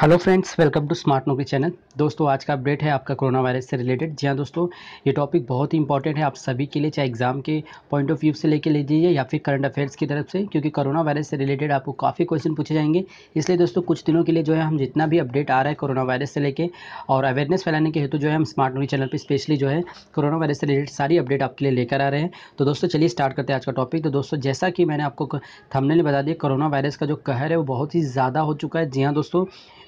hello friends welcome to smart नौकरी channel दोस्तों आज का अपडेट है आपका कोरोना वायरस से रिलेटेड जी हाँ दोस्तों ये टॉपिक बहुत ही इंपॉर्टेंट है आप सभी के लिए चाहे एग्जाम के पॉइंट ऑफ व्यू से लेके ले लीजिए या फिर करंट अफेयर्स की तरफ से क्योंकि कोरोना वायरस से रिलेटेड आपको काफ़ी क्वेश्चन पूछे जाएंगे इसलिए दोस्तों कुछ दिनों के लिए जो है हम जितना भी अपडेट आ रहा है कोरोना वायरस से लेकर और अवेयरनेस फैलाने के हेतु जो है हम स्मार्ट नौकरी चैनल पर स्पेशली जो है कोरोना वायरस से रिलेटेड सारी अपडेट आपके लिए लेकर आ रहे हैं तो दोस्तों चलिए स्टार्ट करते हैं आज का टॉपिक तो दोस्तों जैसा कि मैंने आपको थमने बता दिया कोरोना वायरस का जो कहर है वो बहुत ही ज़्यादा हो चुका है जी हाँ दोस्तों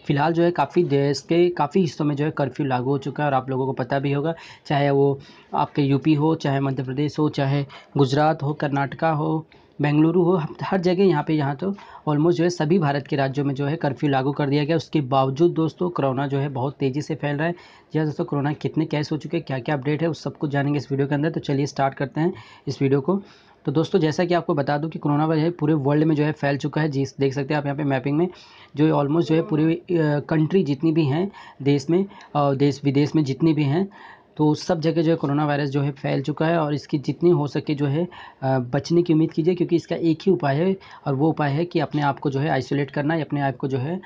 फिलहाल जो है काफ़ी देश के काफ़ी हिस्सों में जो है कर्फ्यू लागू हो चुका है और आप लोगों को पता भी होगा चाहे वो आपके यूपी हो चाहे मध्य प्रदेश हो चाहे गुजरात हो कर्नाटका हो बेंगलुरु हो हर जगह यहाँ पे यहाँ तो ऑलमोस्ट जो है सभी भारत के राज्यों में जो है कर्फ्यू लागू कर दिया गया उसके बावजूद दोस्तों कोरोना जो है बहुत तेज़ी से फैल रहा है जी हाँ दोस्तों कोरोना कितने कैस हो चुके हैं क्या क्या अपडेट है उस सबको जानेंगे इस वीडियो के अंदर तो चलिए स्टार्ट करते हैं इस वीडियो को तो दोस्तों जैसा कि आपको बता दूं कि कोरोना वायरस पूरे वर्ल्ड में जो है फैल चुका है जिस देख सकते हैं आप यहाँ पे मैपिंग में जो ऑलमोस्ट जो है पूरी कंट्री जितनी भी हैं देश में और देश विदेश में जितनी भी हैं तो सब जगह जो है कोरोना वायरस जो है फैल चुका है और इसकी जितनी हो सके जो है बचने की उम्मीद कीजिए क्योंकि इसका एक ही उपाय है और वो उपाय है कि अपने आप को जो है आइसोलेट करना या अपने आप को जो है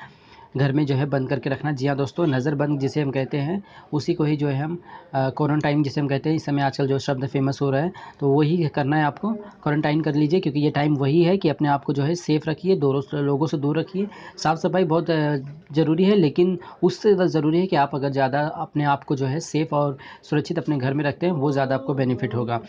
घर में जो है बंद करके रखना जी हाँ दोस्तों नज़रबंद जिसे हम कहते हैं उसी को ही जो है हम क्वारंटाइन जिसे हम कहते हैं इस समय आजकल जो शब्द फेमस हो रहा है तो वही करना है आपको क्वारंटाइन कर लीजिए क्योंकि ये टाइम वही है कि अपने आप को जो है सेफ़ रखिए दो लोगों से दूर रखिए साफ़ सफाई बहुत ज़रूरी है लेकिन उससे ज़्यादा ज़रूरी है कि आप अगर ज़्यादा अपने आप को जो है सेफ़ और सुरक्षित अपने घर में रखते हैं वो ज़्यादा आपको बेनिफिट होगा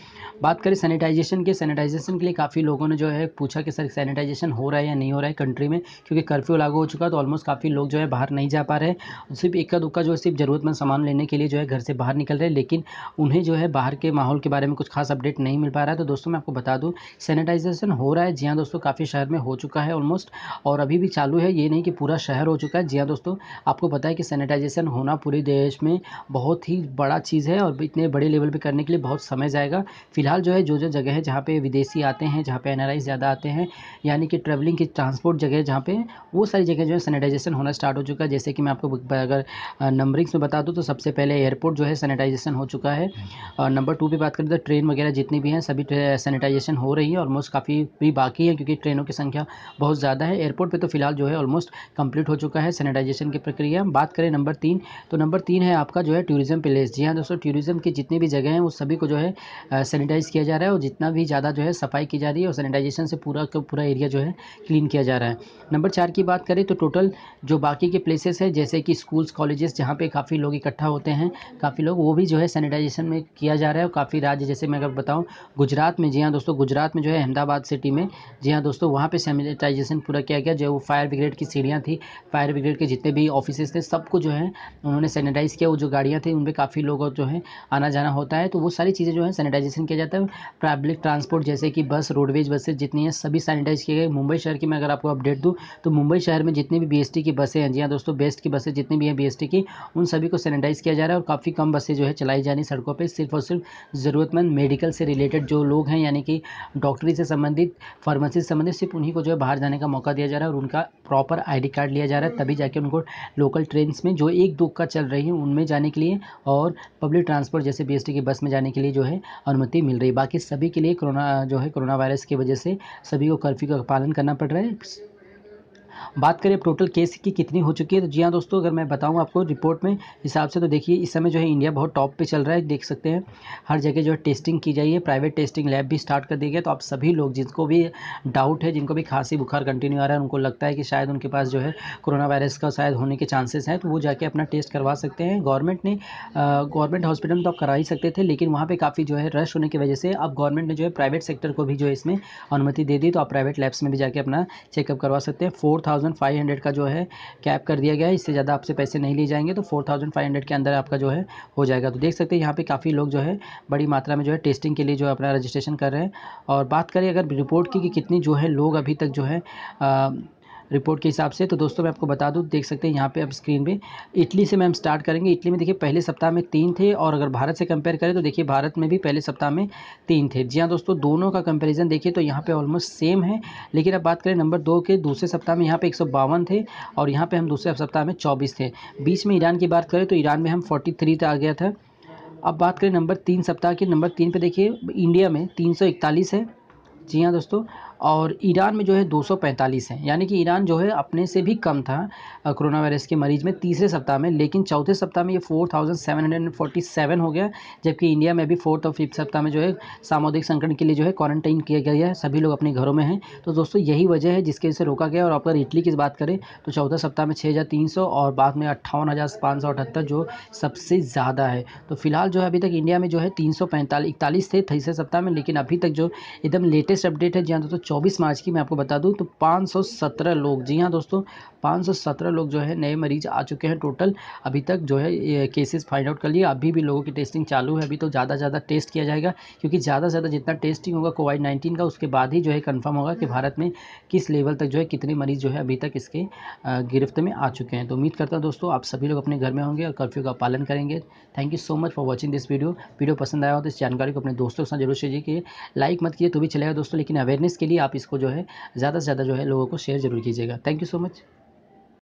बात करें सैनिटाइजेशन के सैनिटाइजेशन के लिए काफ़ी लोगों ने जो है पूछा कि सर सैनिटाइजेशन हो रहा है या नहीं हो रहा है कंट्री में क्योंकि कर्फ्यू लागू हो चुका है तो ऑलमोस्ट काफ़ी लोग जो है बाहर नहीं जा पा रहे हैं सिर्फ इक्का दुक्का जो है सिर्फ ज़रूरतमंद सामान लेने के लिए जो है घर से बाहर निकल रहे हैं लेकिन उन्हें जो है बाहर के माहौल के बारे में कुछ खास अपडेट नहीं मिल पा रहा है तो दोस्तों मैं आपको बता दूँ सैनिटाइजेशन हो रहा है जी हाँ दोस्तों काफ़ी शहर में हो चुका है ऑलमोस्ट और अभी भी चालू है ये नहीं कि पूरा शहर हो चुका है जी हाँ दोस्तों आपको पता है कि सैनिटाइजेशन होना पूरे देश में बहुत ही बड़ा चीज़ है और इतने बड़े लेवल पर करने के लिए बहुत समय जाएगा फिलहाल जो है जो जो जगह है जहाँ पे विदेशी आते हैं जहाँ पे एन ज़्यादा आते हैं यानी कि ट्रैवलिंग की ट्रांसपोर्ट जगह जहाँ पे वो सारी जगह जो है सैनिटाइजेशन होना होना स्टार्ट हो चुका है जैसे कि मैं आपको अगर नंबरिंग्स में बता दूँ तो सबसे पहले एयरपोर्ट जो है सैनिटाइजेशन हो चुका है और नंबर टू पर बात करें तो ट्रेन वगैरह जितनी भी हैं सभी सैनिटाइजेशन हो रही है ऑलमोस्ट काफ़ी भी बाकी है क्योंकि ट्रेनों की संख्या बहुत ज़्यादा है एयरपोर्ट पर तो फिलहाल जो है ऑलमोस्ट कम्प्लीट हो चुका है सैनिटाइजेशन की प्रक्रिया बात करें नंबर तीन तो नंबर तीन है आपका जो है टूरिज्म प्लेस जी हाँ दोस्तों टूरिज्म की जितनी भी जगह हैं वो सभी को जो है सैनिटाइज़ किया जा रहा है और जितना भी ज़्यादा जो है सफाई की जा रही है और सैनिटाइजेशन से पूरा का पूरा एरिया जो है क्लीन किया जा रहा है नंबर चार की बात करें तो टोटल जो जो बाकी के प्लेसेस है जैसे कि स्कूल्स कॉलेजेस जहाँ पे काफ़ी लोग इकट्ठा होते हैं काफ़ी लोग वो भी जो है सैनिटाइजेशन में किया जा रहा है और काफ़ी राज्य जैसे मैं अगर बताऊँ गुजरात में जी हाँ दोस्तों गुजरात में जो है अहमदाबाद सिटी में जी हाँ दोस्तों वहाँ पर सैनिटाइजेशन पूरा किया गया जो फायर ब्रिगेड की सीढ़ियाँ थी फायर ब्रिगेड के जितने भी ऑफिस थे सबको जो है उन्होंने सैनिटाइज़ किया वो जो गाड़ियाँ थी उन पर काफ़ी लोगों जो है आना जाना होता है तो वो सारी चीज़ें जो है सैनिटाइजेशन किया जाता है पब्लिक ट्रांसपोर्ट जैसे कि बस रोडवेज बसेज जितनी हैं सभी सैनिटाइज किए गए मुंबई शहर की मैं अगर आपको अपडेट दूँ तो मुंबई शहर में जितनी भी बी की बसें हैं जी हाँ दोस्तों बेस्ट की बसें जितनी भी हैं बी की उन सभी को सैनिटाइज किया जा रहा है और काफ़ी कम बसें जो है चलाई जा रही सड़कों पर सिर्फ और सिर्फ ज़रूरतमंद मेडिकल से रिलेटेड जो लोग हैं यानी कि डॉक्टरी से संबंधित फार्मेसी से संबंधित सिर्फ उन्हीं को जो है बाहर जाने का मौका दिया जा रहा है और उनका प्रॉपर आई कार्ड लिया जा रहा है तभी जाके उनको लोकल ट्रेन में जो एक दो का चल रही है उनमें जाने के लिए और पब्लिक ट्रांसपोर्ट जैसे बी की बस में जाने के लिए जो है अनुमति मिल रही है बाकी सभी के लिए कोरोना जो है कोरोना वायरस की वजह से सभी को कर्फ्यू का पालन करना पड़ रहा है बात करें टोटल केस की कितनी हो चुकी है तो जी हाँ दोस्तों अगर मैं बताऊँ आपको रिपोर्ट में हिसाब से तो देखिए इस समय जो है इंडिया बहुत टॉप पर चल रहा है देख सकते हैं हर जगह जो है टेस्टिंग की जाइए प्राइवेट टेस्टिंग लैब भी स्टार्ट कर दी गई तो आप सभी लोग जिनको भी डाउट है जिनको भी खांसी बुखार कंटिन्यू आ रहा है उनको लगता है कि शायद उनके पास जो है कोरोना वायरस का शायद होने के चांसेस हैं तो वो जाके अपना टेस्ट करवा सकते हैं गवर्नमेंट ने गवर्नमेंट हॉस्पिटल में तो आप करा ही सकते थे लेकिन वहाँ पर काफ़ी जो है रश होने की वजह से अब गवर्नमेंट ने जो है प्राइवेट सेक्टर को भी जो है इसमें अनुमति दे दी तो आप प्राइवेट लैब्स में भी जाके अपना चेकअप करवा सकते हैं फोर्थ थाउजेंड फाइव हंड्रेड का जो है कैप कर दिया गया है इससे ज़्यादा आपसे पैसे नहीं लिए जाएंगे तो फोर थाउजेंड फाइव हंड्रेड के अंदर आपका जो है हो जाएगा तो देख सकते हैं यहाँ पे काफ़ी लोग जो है बड़ी मात्रा में जो है टेस्टिंग के लिए जो है अपना रजिस्ट्रेशन कर रहे हैं और बात करें अगर रिपोर्ट की कि कितनी जो है लोग अभी तक जो है रिपोर्ट के हिसाब से तो दोस्तों मैं आपको बता दूँ देख सकते हैं यहाँ पे आप स्क्रीन पे इटली से मैम स्टार्ट करेंगे इटली में देखिए पहले सप्ताह में तीन थे और अगर भारत से कंपेयर करें तो देखिए भारत में भी पहले सप्ताह में तीन थे जी हाँ दोस्तों दोनों का कंपेरिजन देखिए तो यहाँ पर ऑलमोस्ट सेम है लेकिन अब बात करें नंबर दो के दूसरे सप्ताह में यहाँ पर एक थे और यहाँ पर हम दूसरे सप्ताह में चौबीस थे बीच में ईरान की बात करें तो ईरान में हम फोर्टी थ्री आ गया था अब बात करें नंबर तीन सप्ताह के नंबर तीन पे देखिए इंडिया में तीन सौ इकतालीस है जी हाँ दोस्तों और ईरान में जो है 245 हैं यानी कि ईरान जो है अपने से भी कम था कोरोना वायरस के मरीज़ में तीसरे सप्ताह में लेकिन चौथे सप्ताह में ये 4747 हो गया जबकि इंडिया में भी फोर्थ और फिफ्थ सप्ताह में जो है सामुदायिक संकट के लिए जो है क्वारंटाइन किया गया है सभी लोग अपने घरों में हैं तो दोस्तों यही वजह है जिसके से रोका गया और अगर इटली की बात करें तो चौथा सप्ताह में छः और बाद में अट्ठावन जो सबसे ज़्यादा है तो फिलहाल जो है अभी तक इंडिया में जो है तीन सौ थे तीसरे सप्ताह में लेकिन अभी तक जो एकदम लेटेस्ट अपडेट है जी तो 24 मार्च की मैं आपको बता दूं तो 517 लोग जी हाँ दोस्तों 517 लोग जो है नए मरीज आ चुके हैं टोटल अभी तक जो है केसेस फाइंड आउट कर लिए अभी भी लोगों की टेस्टिंग चालू है अभी तो ज़्यादा ज़्यादा टेस्ट किया जाएगा क्योंकि ज़्यादा से ज़्यादा जितना टेस्टिंग होगा कोविड नाइन्टीन का उसके बाद ही जो है कन्फर्म होगा कि भारत में किस लेवल तक जो है कितने मरीज जो है अभी तक इसके गिरफ्त में आ चुके हैं तो उम्मीद करता हूँ दोस्तों आप सभी लोग अपने घर में होंगे और कर्फ्यू का पालन करेंगे thank you so much for watching this video video पसंद आया हो तो इस जानकारी को अपने दोस्तों के साथ जरूर शेयर कीजिए लाइक मत किए तो भी चलेगा दोस्तों लेकिन अवेयरनेस के लिए आप इसको जो है ज़्यादा से ज़्यादा जो है लोगों को शेयर ज़रूर कीजिएगा थैंक यू सो मच